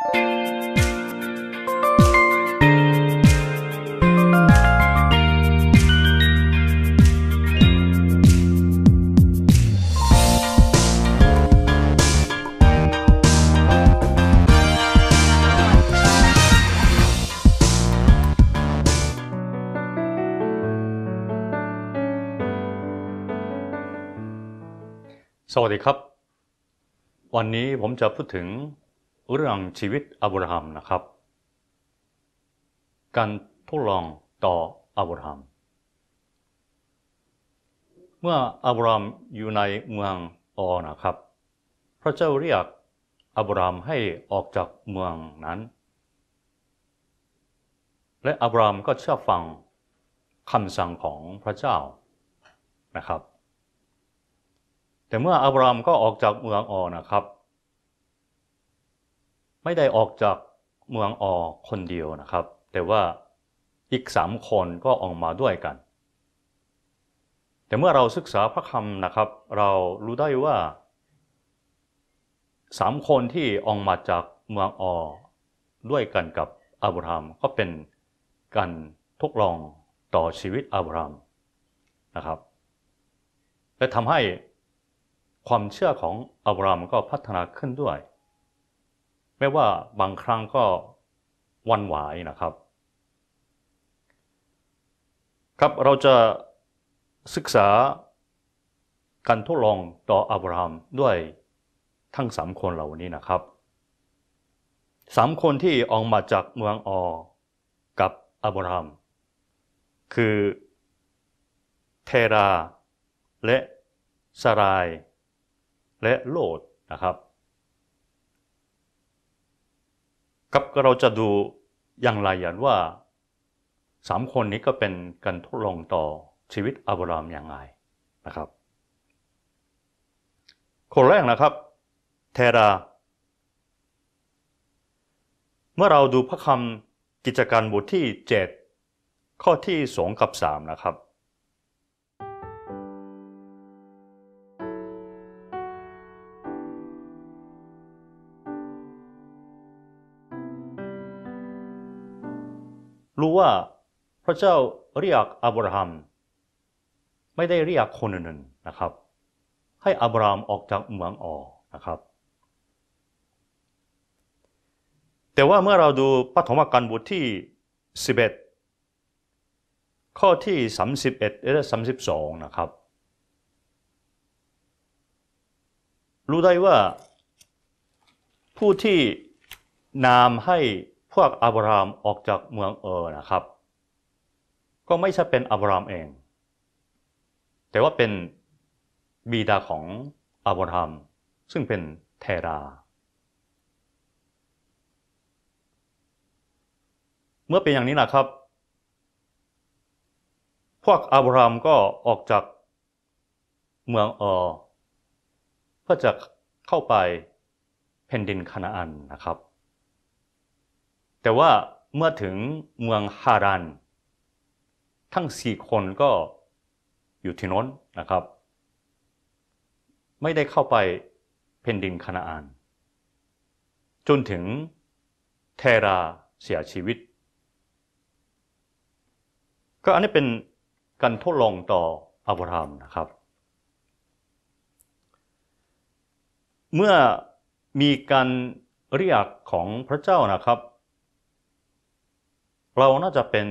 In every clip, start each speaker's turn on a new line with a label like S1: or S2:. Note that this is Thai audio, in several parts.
S1: สวัสดีครับ วันนี้ผมจะพูดถึงเรื่องชีวิตอับราฮัมนะครับ การทดลองต่ออับราฮัมเมื่ออับราฮัมอยู่ในเมืองออนะครับ พระเจ้าเรียกอับราฮัมให้ออกจากเมืองนั้น และอับราฮัมก็เชื่อฟังคำสั่งของพระเจ้านะครับ แต่เมื่ออับราฮัมก็ออกจากเมืองออนะครับไม่ได้ออกจากเมืองออกคนเดียวนะครับ แต่ว่าอีกสามคนก็ออกมาด้วยกัน แต่เมื่อเราศึกษาพระคำนะครับ เรารู้ได้ว่าสามคนที่ออกมาจากเมืองออด้วยกันกับอับราฮัมก็เป็นการทดลองต่อชีวิตอับราฮัมนะครับและทำให้ความเชื่อของอับราฮัมก็พัฒนาขึ้นด้วยแม้ว่าบางครั้งก็วันหวายนะครับ ครับเราจะศึกษาการทดลองต่ออับราฮัมด้วยทั้งสามคนเหล่านี้นะครับสามคนที่ออกมาจากเมืองออ กับอับราฮัมคือเทราและสรายและโลดนะครับครับเราจะดูอย่างไรอย่างว่าสามคนนี้ก็เป็นการทดลองต่อชีวิตอับรามอย่างไรนะครับ คนแรกนะครับ เทรา เมื่อเราดูพระคำกิจการบทที่ 7 ข้อที่ 2 กับ 3 นะครับว่าพระเจ้าเรียกอับราฮัม ไม่ได้เรียกคนอื่นนะครับ ให้อับราฮัมออกจากเมืองออกนะครับ แต่ว่าเมื่อเราดูปฐมกาลบทที่ 11 ข้อที่31และ32นะครับรู้ได้ว่าผู้ที่ นามให้พวกอับรามออกจากเมือง เออนะครับ ก็ไม่ใช่เป็นอับรามเองแต่ว่าเป็นบีดาของอับรามซึ่งเป็นเทรา เมื่อเป็นอย่างนี้นะครับ พวกอับรามก็ออกจากเมืองเออเพื่อจะเข้าไปแผ่นดินคานาอันนะครับแต่ว่าเมื่อถึงเมืองฮารันทั้งสี่คนก็อยู่ที่น้นนะครับ ไม่ได้เข้าไปแผ่นดินคณาอานจนถึงเทราเสียชีวิต ก็อันนี้เป็นการทดลองต่ออับรามนะครับ เมื่อมีการเรียกของพระเจ้านะครับเราน่าจะเป็น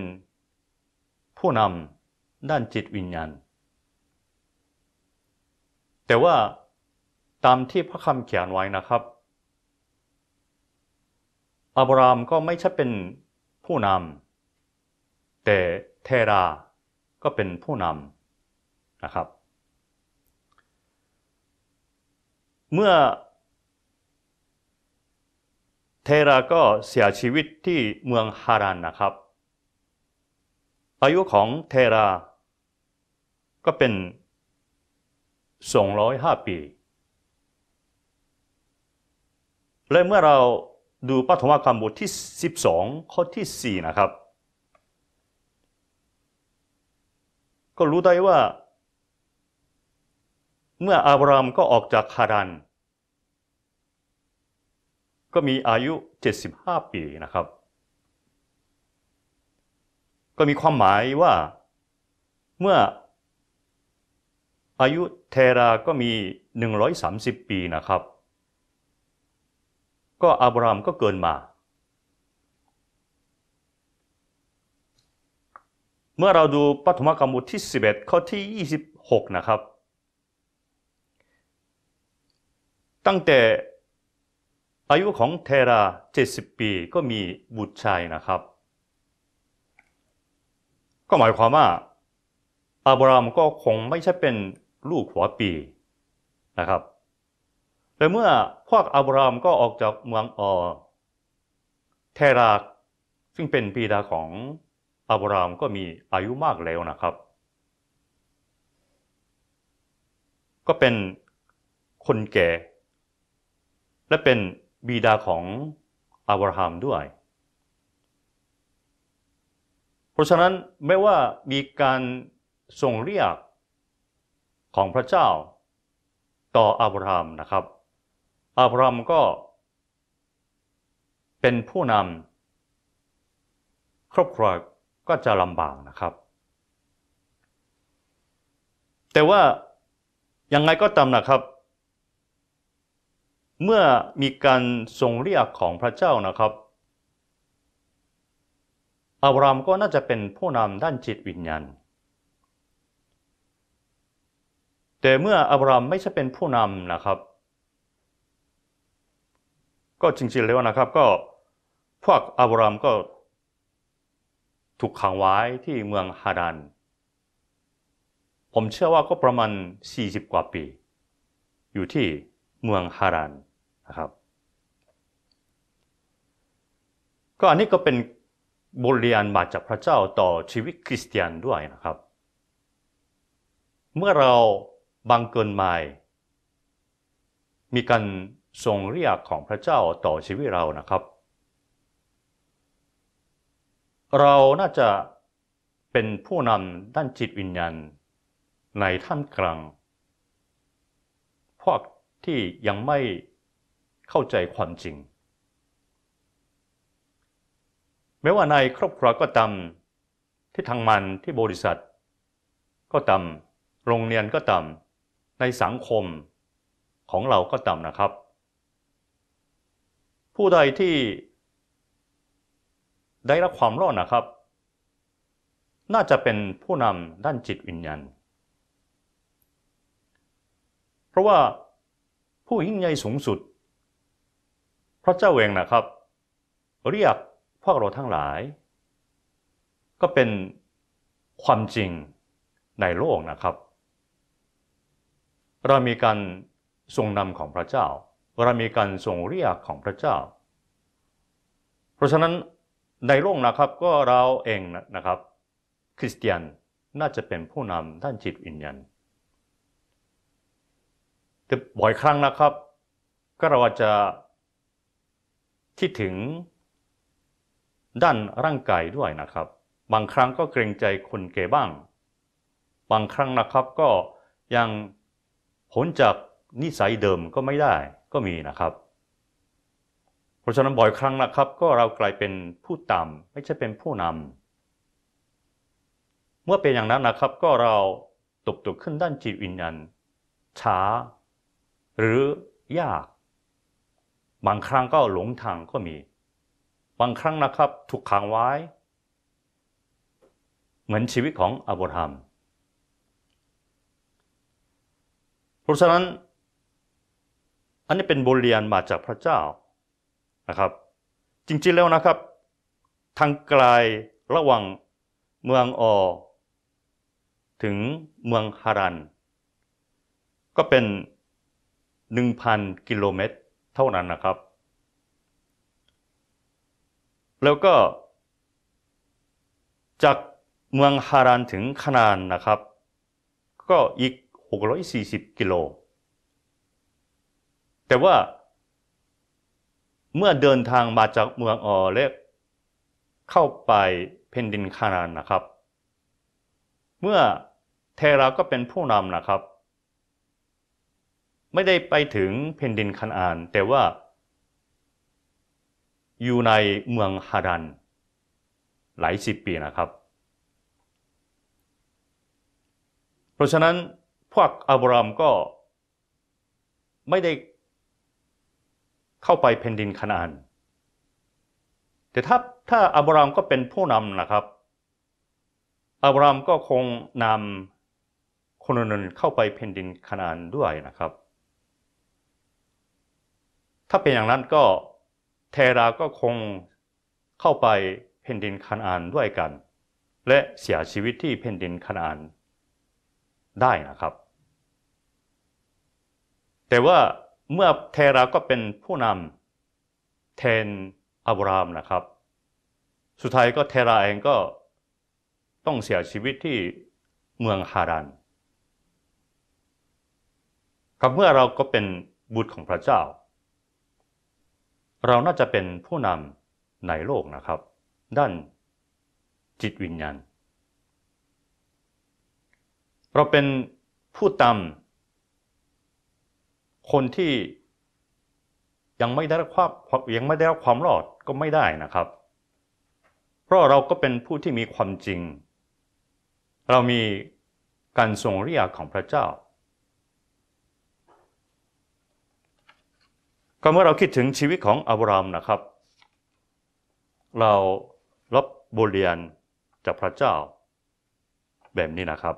S1: ผู้นำด้านจิตวิญญาณ แต่ว่าตามที่พระคำเขียนไว้นะครับอับรามก็ไม่ใช่เป็นผู้นำ แต่เทรา ก็เป็นผู้นำนะครับ เมื่อทราก็เสียชีวิตที่เมืองฮารันนะครับ อายุของเทราก็เป็น 205 ปี และเมื่อเราดูปฐมกรรมบทที่ 12 ข้อที่ 4 นะครับ ก็รู้ได้ว่า เมื่ออาบรามก็ออกจากฮารันก็มีอายุ 75 ปีนะครับ ก็มีความหมายว่า เมื่ออายุเทรา ก็มี 130 ปี นะครับ ก็อับรามก็เกินมา เมื่อเราดูปฐมกรรมทที่ 11ข้อที่ 26 นะครับ ตั้งแต่อายุของเทรา 70 ปีก็มีบุตรชายนะครับ ก็หมายความว่าอับรามก็คงไม่ใช่เป็นลูกหัวปีนะครับ แต่เมื่อพวกอับรามก็ออกจากเมืองออเทราซึ่งเป็นปีดาของอับรามก็มีอายุมากแล้วนะครับ ก็เป็นคนแก่ และเป็นบิดาของอับราฮัมด้วย เพราะฉะนั้นไม่ว่ามีการทรงเรียกของพระเจ้า ต่ออับราฮัมนะครับ อับราฮัมก็เป็นผู้นำครอบครัวก็จะลำบากนะครับ แต่ว่ายังไงก็ตามนะครับเมื่อมีการทรงเรียกของพระเจ้านะครับอับรามก็น่าจะเป็นผู้นำด้านจิตวิญญาณ แต่เมื่ออับรามไม่ใช่เป็นผู้นำนะครับ ก็จริง ๆแล้วนะครับก็พวกอับรามก็ถูกขังไว้ที่เมืองฮารัน ผมเชื่อว่าก็ประมาณ 40 กว่าปี อยู่ที่เมืองฮารันะครับ ก็อันนี้ก็เป็นบทเรียนมาจากพระเจ้าต่อชีวิตคริสเตียนด้วยนะครับ เมื่อเราบังเกินหมามีการทรงเรียกของพระเจ้าต่อชีวิตเรานะครับ เราน่าจะเป็นผู้นำด้านจิตวิญญาณในท่านกลางพวกที่ยังไม่เข้าใจความจริงแม้ว่าในครอบครัวก็ตามที่ทางมันที่บริษัท ก็ตามโรงเรียนก็ตามในสังคมของเราก็ตามนะครับ ผู้ใดที่ได้รับความรอดนะครับ น่าจะเป็นผู้นำด้านจิตวิญญาณเพราะว่าผู้ยิ่งใหญ่สูงสุดระเจ้าเองนะครับเรียกพวกเราทั้งหลาย ก็เป็นความจริงในโลกนะครับ เรามีการทรงนำของพระเจ้า เรามีการทรงเรียกของพระเจ้า เพราะฉะนั้นในโลกนะครับก็เราเองนะครับคริสเตียนน่าจะเป็นผู้นำด้านจิตวิญญาณแต่บ่อยครั้งนะครับ ก็เราจะคิดถึงด้านร่างกายด้วยนะครับ บางครั้งก็เกรงใจคนแก่บ้าง บางครั้งนะครับก็ยังผลจากนิสัยเดิมก็ไม่ได้ก็มีนะครับ เพราะฉะนั้นบ่อยครั้งนะครับ ก็เรากลายเป็นผู้ตามไม่ใช่เป็นผู้นำเมื่อเป็นอย่างนั้นนะครับ ก็เราตกตกขึ้นด้านจิตวิญญาณช้าหรือยากบางครั้งก็หลงทางก็มี บางครั้งนะครับถูกขังไว้ เหมือนชีวิตของอับราฮัมเพราะฉะนั้นอันนี้เป็นบทเรียนมาจากพระเจ้านะครับ จริงๆแล้วนะครับ ทางไกลระหว่างเมืองออถึงเมืองฮารันก็เป็น1,000กิโลเมตรเท่านั้นนะครับ แล้วก็ จากเมืองฮารานถึงคานานนะครับ ก็อีก 640 กิโล แต่ว่าเมื่อเดินทางมาจากเมืองออเล็กเข้าไปเพนดินคานานนะครับ เมื่อเทราก็เป็นผู้นำนะครับไม่ได้ไปถึงแผ่นดินคันอานแต่ว่า อยู่ในเมืองฮารันหลายสิบปีนะครับ เพราะฉะนั้นพวกอับรามก็ไม่ได้เข้าไปแผ่นดินคานานแต่ถ้าถ้าอับรามก็เป็นผู้นำนะครับอับรามก็คงนำคนอื่นเข้าไปแผ่นดินคานานด้วยนะครับถ้าเป็นอย่างนั้นก็เทราก็คงเข้าไปแผ่นดินคานอานด้วยกัน และเสียชีวิตที่แผ่นดินคานอานได้นะครับ แต่ว่าเมื่อเทราก็เป็นผู้นำแทนอับรามนะครับ สุดท้ายก็เทราเองก็ต้องเสียชีวิตที่เมืองฮารันครับเมื่อเราก็เป็นบุตรของพระเจ้าเราน่าจะเป็นผู้นำในโลกนะครับ ด้านจิตวิญญาณเราเป็นผู้ตำคนที่ยังไม่ได้รับความยังไม่ได้รับความรอดก็ไม่ได้นะครับ เพราะเราก็เป็นผู้ที่มีความจริง เรามีการทรงเรียกของพระเจ้าก็เมื่อเราคิดถึงชีวิตของอับรามนะครับ เรารับบทเรียนจากพระเจ้าแบบนี้นะครับ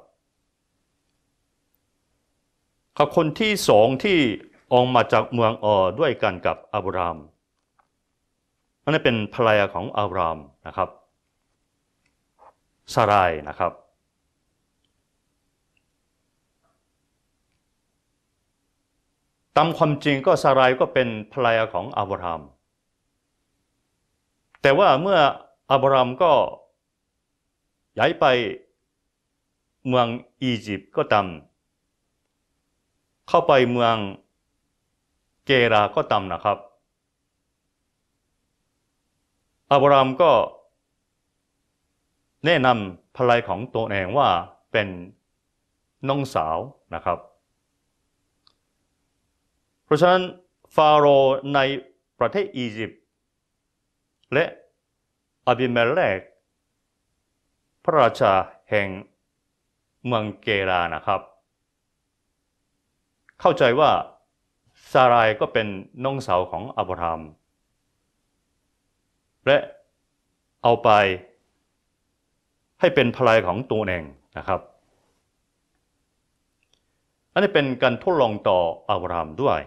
S1: กับคนที่สองที่ออกมาจากเมืองออด้วยกันกับอับรามนั่นเป็นภรรยาของอับรามนะครับซารายนะครับตามความจริงก็สารายก็เป็นภรรยาของอับรามแต่ว่าเมื่ออับรามก็ย้ายไปเมืองอียิปต์ก็ตามเข้าไปเมืองเกราก็ตามนะครับ อับรามก็ แนะนำภรรยาของตัวเองว่าเป็นน้องสาวนะครับราะฉะนั้นฟาโรห์ในประเทศอียิปต์และอบิเมเลกพระราชาแห่งเมืองเกรานะครับ เข้าใจว่าซารายก็เป็นน้องสาวของอับราฮัมและเอาไปให้เป็นภรรยของตัวเองนะครับ อันนี้เป็นการทดลองต่ออับราฮัมด้วย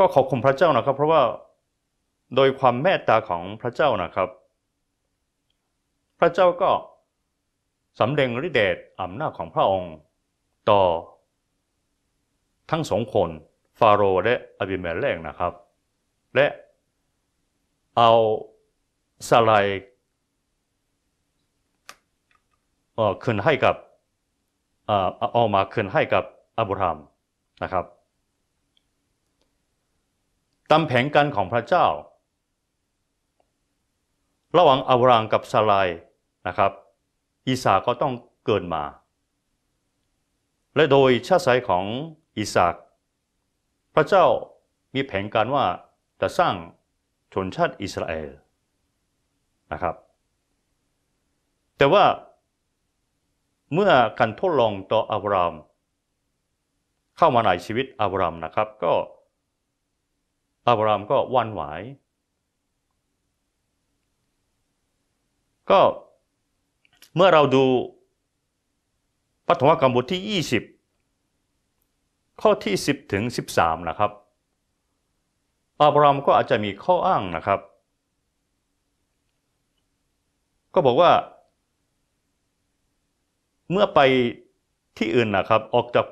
S1: ก็ขอบคุณพระเจ้านะครับ เพราะว่าโดยความเมตตาของพระเจ้านะครับ พระเจ้าก็สำเร็ฤทธิ์เดชอำนาจของพระองค์ต่อทั้งสองคนฟาโรห์และอบิเมเลกนะครับ และเอาสลายคืนให้กับเอามาคืนให้กับอับราฮัมนะครับตามแผนการของพระเจ้า ระหว่างอับรางกับซาลายนะครับอีสาก็ต้องเกิดมา และโดยชาติสายของอีสากพระเจ้ามีแผนการว่าจะสร้างชนชาติอิสราเอลนะครับ แต่ว่าเมื่อการทดลองต่ออับรามเข้ามาในชีวิตอับรามนะครับก็อับรามก็วันไหว ก็เมื่อเราดูปฐมกัรมบทที่ 20 ข้อที่ 10 ถึง 13 นะครับอับรามก็อาจจะมีข้ออ้างนะครับ ก็บอกว่า เมื่อไปที่อื่นนะครับ ออกจาก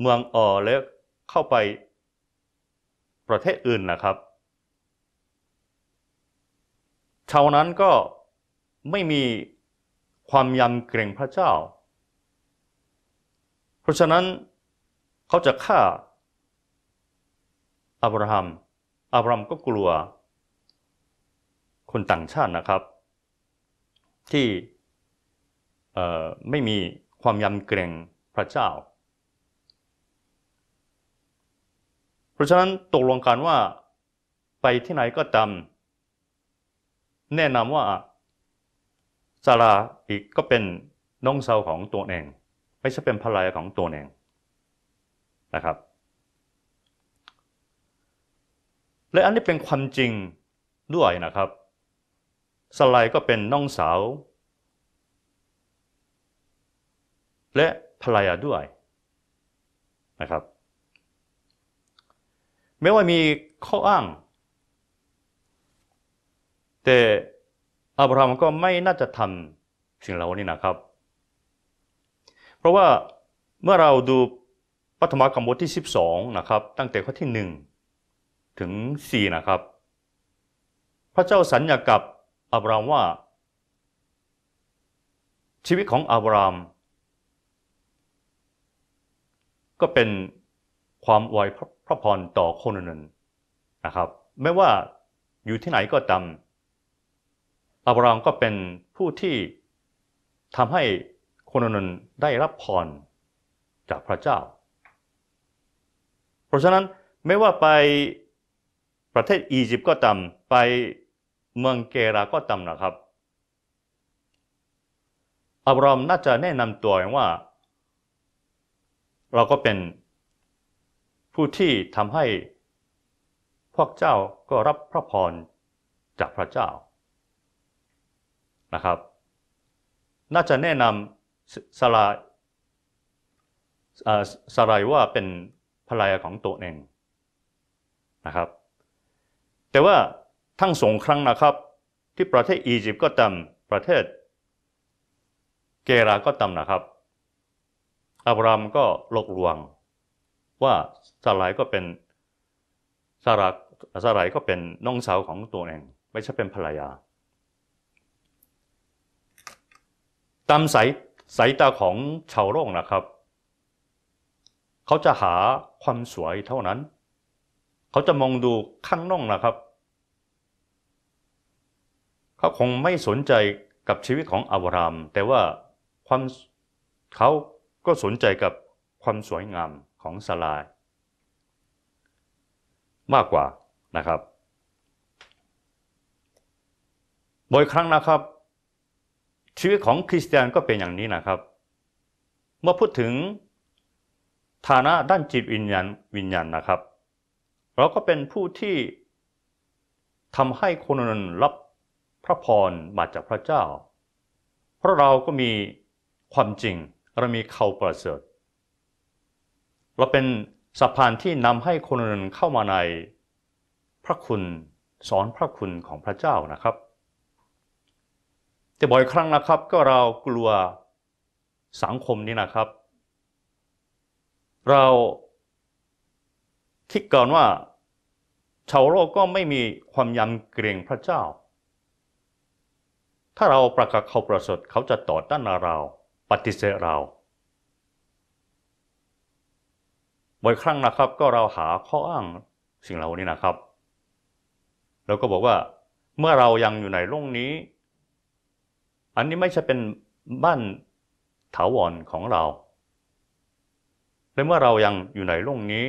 S1: เมืองออแล้วเข้าไปประเทศอื่นนะครับ ชาวนั้นก็ไม่มีความยำเกรงพระเจ้า เพราะฉะนั้นเขาจะฆ่าอับราฮัมอับราฮัมก็กลัวคนต่างชาตินะครับ ที่ไม่มีความยำเกรงพระเจ้าราะฉะนั้นตกลงกันว่าไปที่ไหนก็ตามแนะนำว่าซาราอีกก็เป็นน้องสาวของตัวเองไม่ใช่เป็นภรรยาของตัวเองนะครับ และอันนี้เป็นความจริงด้วยนะครับสลายก็เป็นน้องสาว และภรรยาด้วยนะครับไม่ว่ามีข้ออ้าง แต่อับราฮัมก็ไม่น่าจะทำสิ่งเหล่านี้นะครับ เพราะว่าเมื่อเราดูปฐมกรรมบทที่ 12นะครับตั้งแต่ข้อที่1ถึง4นะครับ พระเจ้าสัญญากับอับรามว่า ชีวิตของอับรามก็เป็นความไวพระระพรต่อคนอึ่นนะครับ ไม่ว่าอยู่ที่ไหนก็ตามอับราฮัมก็เป็นผู้ที่ทำให้คนอึ่นได้รับพรจากพระเจ้า เพราะฉะนั้นไม่ว่าไปประเทศอียิปต์ก็ตามไปเมืองเกราก็ตามนะครับอับราฮัมน่าจะแนะนำตัวว่า เราก็เป็นผู้ที่ทำให้พวกเจ้าก็รับพระพรจากพระเจ้านะครับ น่าจะแนะนำสลายสลายว่าเป็นภรรยาของตัวเองนะครับ แต่ว่าทั้งสองครั้งนะครับ ที่ประเทศอียิปต์ก็ตามประเทศเกราก็ตามนะครับอับรามก็หลกลวงว่าสลายก็เป็นสารักสลายก็เป็นน้องสาวของตัวเอง ไม่ใช่เป็นภรรยาตามสายสายตาของชาวโลกนะครับ เขาจะหาความสวยเท่านั้น เขาจะมองดูข้างนอกนะครับเขาคงไม่สนใจกับชีวิตของอวรามแต่ว่าความเขาก็สนใจกับความสวยงามของสลายมากกว่านะครับบ่อยครั้งนะครับชีวิตของคริสเตียนก็เป็นอย่างนี้นะครับ เมื่อพูดถึงฐานะด้านจิตวิญญาณวิญญาณนะครับ เราก็เป็นผู้ที่ทำให้คนนั้นรับพระพรมาจากพระเจ้า เพราะเราก็มีความจริง เรามีเขาประเสริฐเราเป็นสะพานที่นำให้คนอื่นเข้ามาในพระคุณสอนพระคุณของพระเจ้านะครับ แต่บ่อยครั้งนะครับก็เรากลัวสังคมนี้นะครับ เราคิดก่อนว่าชาวโลกก็ไม่มีความยำเกรงพระเจ้า ถ้าเราประกาศเขาประสดเขาจะต่อต้านเราปฏิเสธเราบ่อยครั้งนะครับก็เราหาข้ออ้างสิ่งเหล่านี้นะครับ แล้วก็บอกว่า เมื่อเรายังอยู่ในโลกนี้ อันนี้ไม่ใช่เป็นบ้านถาวรของเราและเมื่อเรายังอยู่ในโลกนี้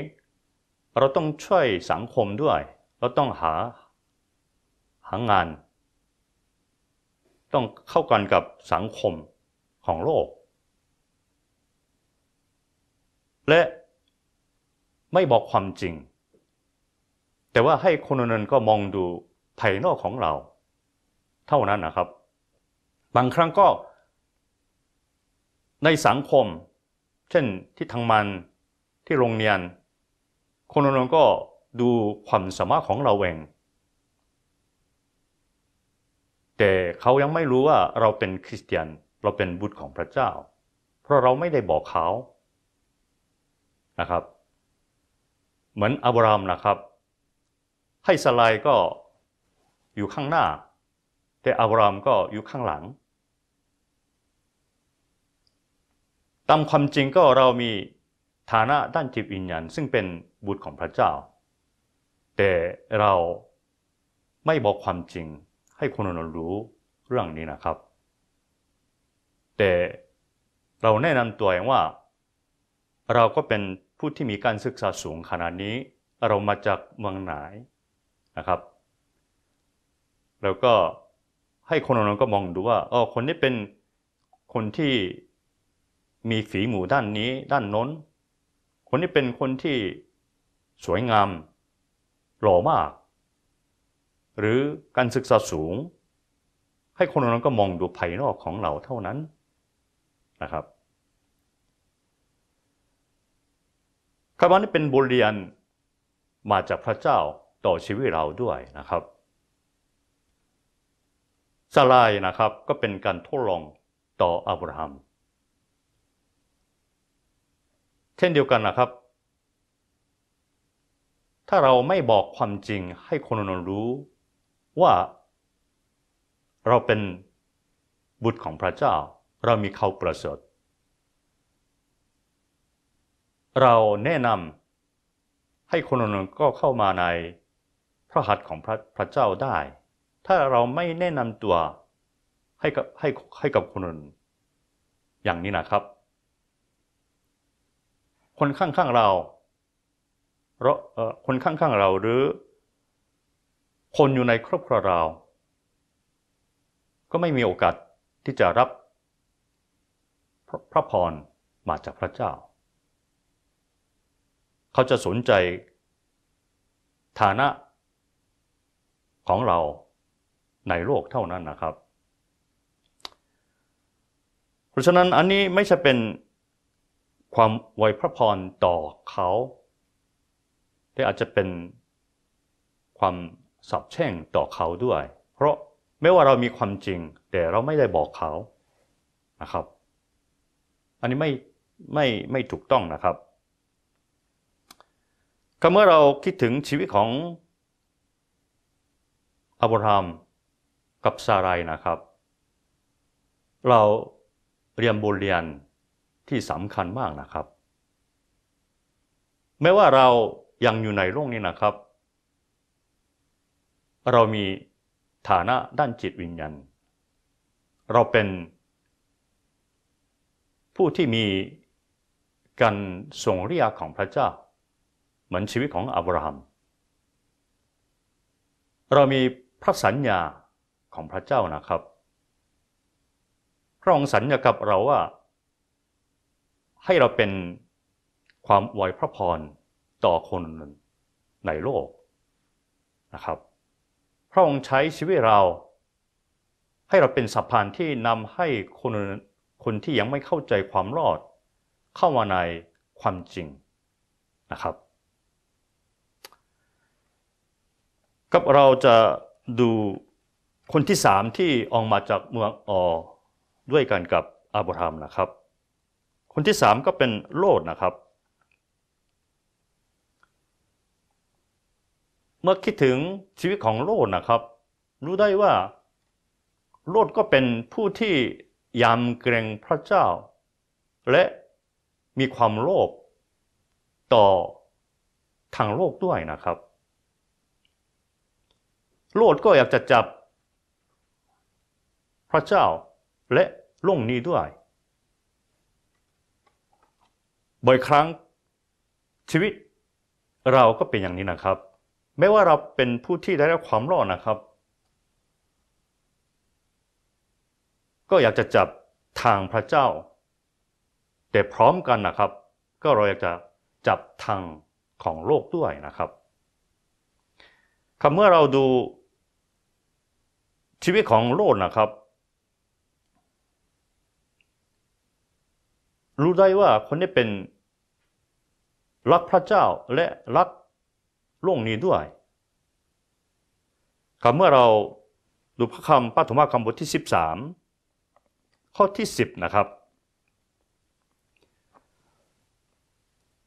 S1: เราต้องช่วยสังคมด้วย เราต้องหาหางาน ต้องเข้ากันกับสังคมของโลก และไม่บอกความจริง แต่ว่าให้คนนั้นก็มองดูภายนอกของเรา เท่านั้นนะครับ บางครั้งก็ ในสังคม เช่นที่ทางมัน ที่โรงเรียน คนนั้นก็ดูความสามารถของเราเองแต่เขายังไม่รู้ว่าเราเป็นคริสเตียน เราเป็นบุตรของพระเจ้า เพราะเราไม่ได้บอกเขานะครับเหมือนอับรามนะครับ ให้สลายก็อยู่ข้างหน้า แต่อับรามก็อยู่ข้างหลัง ตามความจริงก็เรามีฐานะด้านจิตวิญญาณซึ่งเป็นบุตรของพระเจ้า แต่เราไม่บอกความจริงให้คนอื่นรู้เรื่องนี้นะครับ แต่เราแนะนำตัวเองว่าเราก็เป็นผู้ที่มีการศึกษาสูงขนาดนี้เรามาจากเมืองไหนนะครับ แล้วก็ให้คนนั้นก็มองดูว่าอ๋อคนนี้เป็นคนที่มีฝีมือด้านนี้ด้านน้นคนนี้เป็นคนที่สวยงามหล่อมาก หรือการศึกษาสูง ให้คนนั้นก็มองดูภายนอกของเราเท่านั้นนะครับคำว่านี้เป็นบทเรียนมาจากพระเจ้าต่อชีวิตเราด้วยนะครับซาลายนะครับก็เป็นการทดลองต่ออับราฮัม เช่นเดียวกันนะครับ ถ้าเราไม่บอกความจริงให้คนนรู้ว่าเราเป็นบุตรของพระเจ้าเรามีเขาประเสริฐเราแนะนำให้คนหนึ่งก็เข้ามาในพระหัตถ์ของพระพระเจ้าได้ ถ้าเราไม่แนะนำตัวให้กับให้ให้กับคนอื่นอย่างนี้นะครับ คนข้างๆเราเรา คนข้างๆเราหรือ คนอยู่ในครอบครัวเรา ก็ไม่มีโอกาสที่จะรับ พระพรมาจากพระเจ้าเขาจะสนใจฐานะของเราในโลกเท่านั้นนะครับ เพราะฉะนั้นอันนี้ไม่ใช่เป็นความไวพระพรต่อเขา แต่อาจจะเป็นความสับแช่งต่อเขาด้วย เพราะไม่ว่าเรามีความจริงแต่เราไม่ได้บอกเขา นะครับ อันนี้ไม่ไม่ไม่ถูกต้องนะครับก็เมื่อเราคิดถึงชีวิตของอับราฮัมกับซารายนะครับ เราเรียนบทเรียนที่สำคัญมากนะครับ แม้ว่าเรายังอยู่ในโลกนี้นะครับ เรามีฐานะด้านจิตวิญญาณเราเป็นผู้ที่มีการส่งเรียกของพระเจ้าเหมือนชีวิตของอับราฮัม เรามีพระสัญญาของพระเจ้านะครับ พระองค์สัญญากับเราว่า ให้เราเป็นความไวพระพรต่อคนในโลกนะครับ พระองค์ใช้ชีวิตเรา ให้เราเป็นสะพานที่นำให้คนคนที่ยังไม่เข้าใจความรอด เข้ามาในความจริงนะครับกับเราจะดูคนที่สามที่ออกมาจากเมืองออด้วยกันกับอับราฮัมนะครับ คนที่สามก็เป็นโลดนะครับ เมื่อคิดถึงชีวิตของโลดนะครับ รู้ได้ว่า โลดก็เป็นผู้ที่ยำเกรงพระเจ้า และมีความโลภต่อทางโลกด้วยนะครับโลดก็อยากจะจับพระเจ้าและลงนี้ด้วย บ่อยครั้งชีวิต เราก็เป็นอย่างนี้นะครับ ไม่ว่าเราเป็นผู้ที่ได้รับความรอดนะครับ ก็อยากจะจับทางพระเจ้า แต่พร้อมกันนะครับ ก็เราอยากจะจับทางของโลกด้วยนะครับคำเมื่อเราดูชีวิตของโลดนะครับรู้ได้ว่าคนนี้เป็นรักพระเจ้าและรักโลกนี้ด้วยครับเมื่อเราดูพระคำปัทมาคำบทที่13 ข้อที่ 10 นะครับ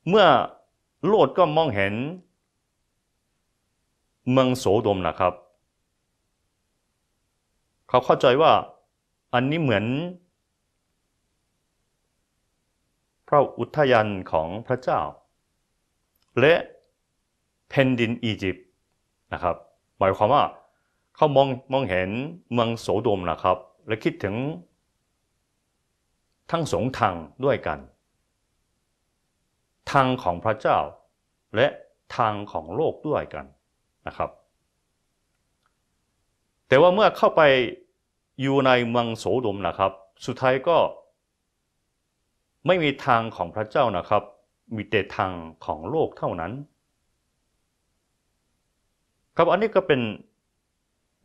S1: เมื่อโลดก็มองเห็นเมืองโสดมนะครับเขาเข้าใจว่าอันนี้เหมือน พระอุทยานของพระเจ้า และแผ่นดินอียิปต์นะครับหมายความว่าเขามองมองเห็นเมืองโสโดมนะครับ และคิดถึง ทั้งสองทางด้วยกัน ทางของพระเจ้า และทางของโลกด้วยกันนะครับ แต่ว่าเมื่อเข้าไปอยู่ในเมืองโสดมนะครับ สุดท้ายก็ ไม่มีทางของพระเจ้านะครับ มีแต่ทางของโลกเท่านั้นครับอันนี้ก็เป็น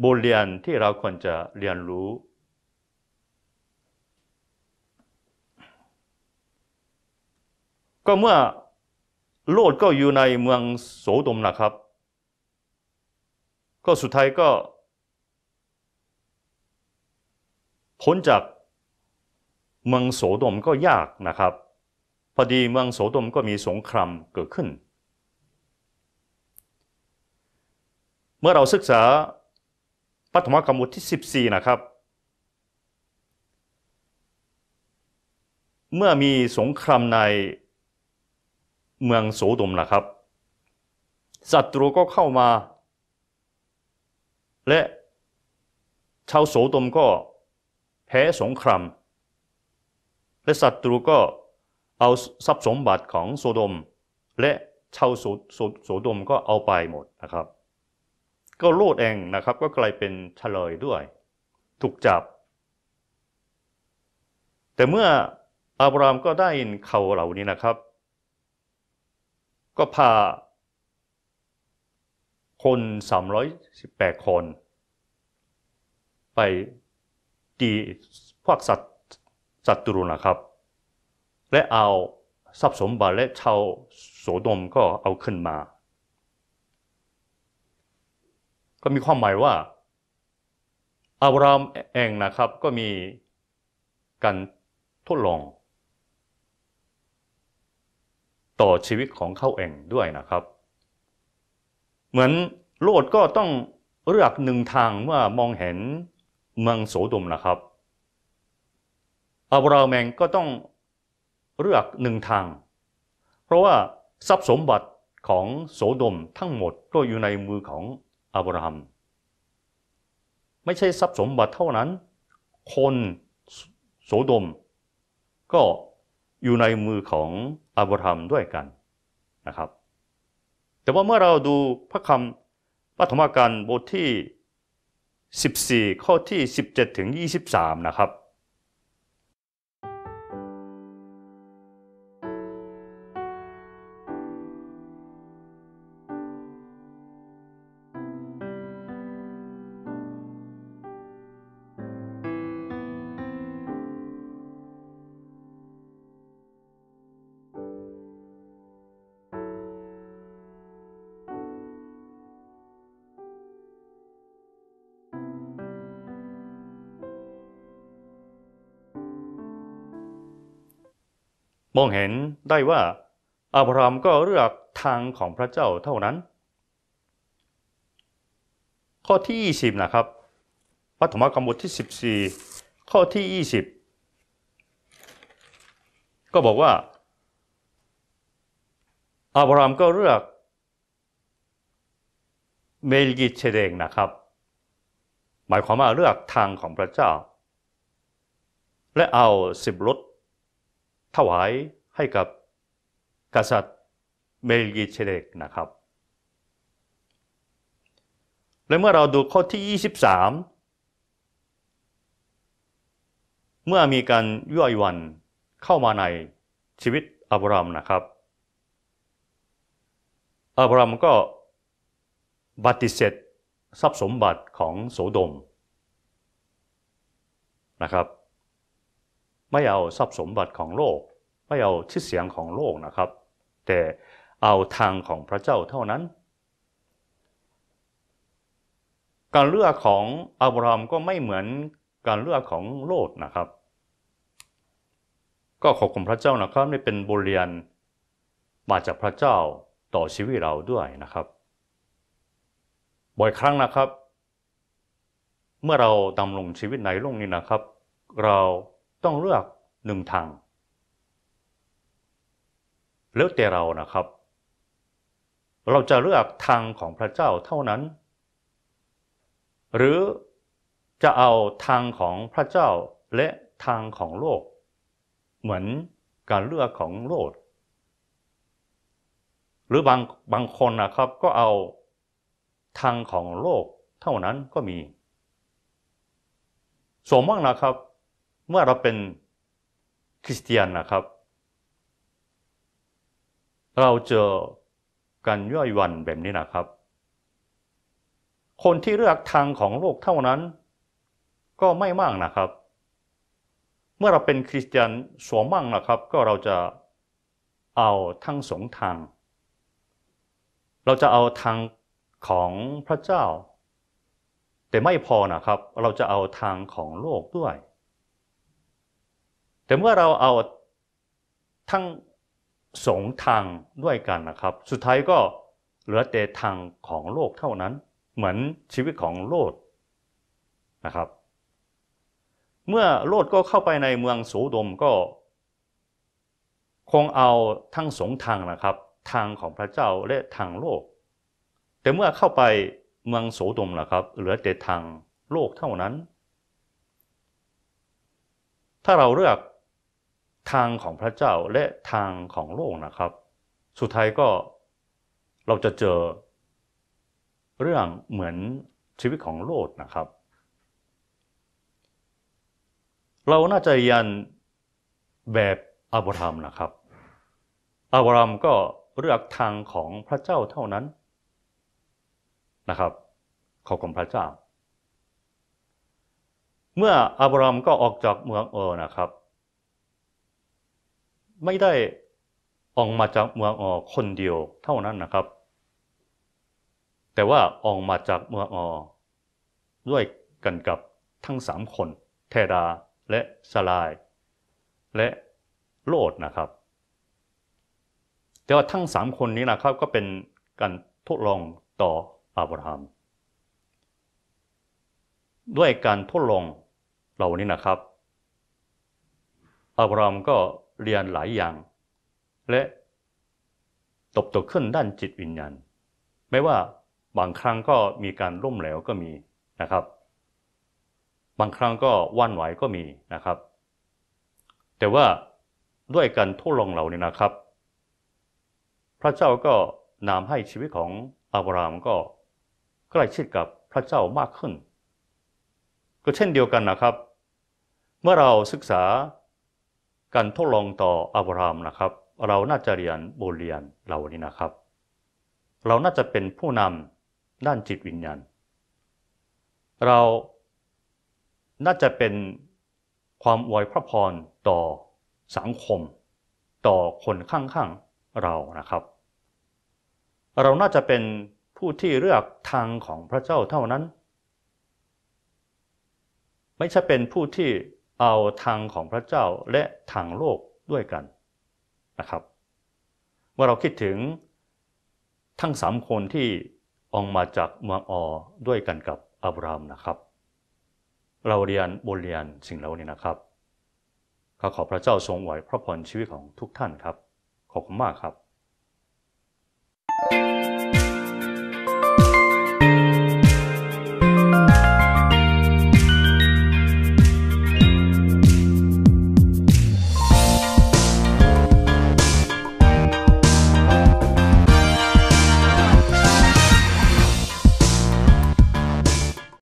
S1: บทเรียนที่เราควรจะเรียนรู้ ก็เมื่อโลดก็อยู่ในเมืองโสดมนะครับ ก็สุดท้ายก็พ้นจากเมืองโสดมก็ยากนะครับพอดีเมืองโสดมก็มีสงครามเกิดขึ้น เมื่อเราศึกษาปฐมกมุทที่14 นะครับ เมื่อมีสงครามในเมืองโสดมนะครับศัตรูก็เข้ามา และชาวโสดมก็แพ้สงครามและศัตรูก็เอาทรัพย์สมบัติของโซโดม และชาวโซโดมก็เอาไปหมดนะครับ ก็โลดเองนะครับ ก็กลายเป็นเฉลยด้วย ถูกจับ แต่เมื่ออับรามก็ได้ยิเขาเหล่านี้นะครับ ก็พาคน318คน ไปตีพวกสัตว์ศัตรูนะครับ และเอาทรัพย์สมบัติและชาวโสดมก็เอาขึ้นมา ก็มีความหมายว่าอาบรามเองนะครับก็มีการทดลองต่อชีวิตของเขาเองด้วยนะครับ เหมือนโลดก็ต้องเลือกหนึ่งทางเมื่อมองเห็นเมืองโสดมนะครับอับราฮัมงก็ต้องเลือกหนึ่งทาง เพราะว่า ทรัพย์สมบัติของโสดมทั้งหมดก็อยู่ในมือของอับราฮัมไม่ใช่ทรัพย์สมบัติเท่านั้น คนโสดม ก็อยู่ในมือของอับราฮัมด้วยกันนะครับ แต่ว่าเมื่อเราดูพระคำปฐมกาลบทที่14ข้อที่ 17 ถึง 23 นะครับมองเห็นได้ว่าอับราฮัมก็เลือกทางของพระเจ้าเท่านั้น ข้อที่20นะครับพระธรรมกมบทที่ 14 ข้อที่ 20 ก็บอกว่าอับราฮัมก็เลือกเมลกิเชเดงนะครับหมายความว่าเลือกทางของพระเจ้า และเอาสิบรถถวายให้กับกษัตริย์เมลกิเชเดกนะครับ และเมื่อเราดูข้อที่ 23 เมื่อมีการยั่วยวนเข้ามาในชีวิตอับรามนะครับ อับรามก็บัติเสธทรัพย์สมบัติของโสดม นะครับไม่เอาทรัพย์สมบัติของโลก ไม่เอาชื่อเสียงของโลกนะครับ แต่เอาทางของพระเจ้าเท่านั้น การเลือกของอับรามก็ไม่เหมือนการเลือกของโลดนะครับ ก็ขอบคุณพระเจ้านะครับนี่เป็นบทเรียนมาจากพระเจ้าต่อชีวิตเราด้วยนะครับ บ่อยครั้งนะครับ เมื่อเราดำรงชีวิตในโลกนี้นะครับ เราต้องเลือกหนึ่งทาง แล้วแต่เรานะครับ เราจะเลือกทางของพระเจ้าเท่านั้น หรือจะเอาทางของพระเจ้าและทางของโลก เหมือนการเลือกของโลกหรือบางบางคนนะครับ ก็เอาทางของโลกเท่านั้นก็มีสมมตินะครับเมื่อเราเป็นคริสเตียนนะครับ เราเจอการย่อยวันแบบนี้นะครับ คนที่เลือกทางของโลกเท่านั้นก็ไม่มากนะครับ เมื่อเราเป็นคริสเตียนสวมมั่งนะครับ ก็เราจะเอาทั้งสองทาง เราจะเอาทางของพระเจ้า แต่ไม่พอนะครับ เราจะเอาทางของโลกด้วยแต่เมื่อเราเอาทั้งสองทางด้วยกันนะครับ สุดท้ายก็เหลือแต่ทางของโลกเท่านั้น เหมือนชีวิตของโลดนะครับ เมื่อโลดก็เข้าไปในเมืองโสดมก็ คงเอาทั้งสองทางนะครับ ทางของพระเจ้าและทางโลก แต่เมื่อเข้าไปเมืองโสดมนะครับเหลือแต่ทางโลกเท่านั้น ถ้าเราเลือกทางของพระเจ้าและทางของโลกนะครับ สุดท้ายก็เราจะเจอเรื่องเหมือนชีวิตของโลดนะครับ เราน่าจะยันแบบอับราฮัมนะครับอับราฮัมก็เลือกทางของพระเจ้าเท่านั้นนะครับ ขอบคุณพระเจ้า เมื่ออับราฮัมก็ออกจากเมืองเออนะครับไม่ได้ออกมาจากเมืองออคนเดียวเท่านั้นนะครับ แต่ว่าออกมาจากเมืองออด้วยกันกับทั้งสามคนเทดาและสลาย และโลดนะครับ แต่ว่าทั้งสามคนนี้นะครับ ก็เป็นการทดลองต่ออับราฮัมด้วยการทดลองเหล่านี้นะครับอับราฮัมก็เรียนหลายอย่างและตบตกขึ้นด้านจิตวิญญาณ ไม่ว่าบางครั้งก็มีการล่มเหลวก็มีนะครับ บางครั้งก็ว่านไหวก็มีนะครับ แต่ว่าด้วยการทดลองเหล่านี้นะครับ พระเจ้าก็นำให้ชีวิตของอับรามก็ใกล้ชิดกับพระเจ้ามากขึ้น ก็เช่นเดียวกันนะครับ เมื่อเราศึกษาการทดลองต่ออับราฮัมนะครับ เราน่าจะเรียนบทเรียนเหล่านี้นะครับ เราน่าจะเป็นผู้นำด้านจิตวิญญาณ เราน่าจะเป็นความอวยพระพรต่อสังคมต่อคนข้างๆเรานะครับ เราน่าจะเป็นผู้ที่เลือกทางของพระเจ้าเท่านั้น ไม่ใช่เป็นผู้ที่เอาทางของพระเจ้าและทางโลกด้วยกันนะครับ เมื่อเราคิดถึงทั้งสามคนที่ออกมาจากเมืองออด้วยกันกับอับรามนะครับ เราเรียนบทเรียนสิ่งเหล่านี้นะครับ ขอขอพระเจ้าทรงไหวพระพรชีวิตของทุกท่านครับ ขอบคุณมากครับ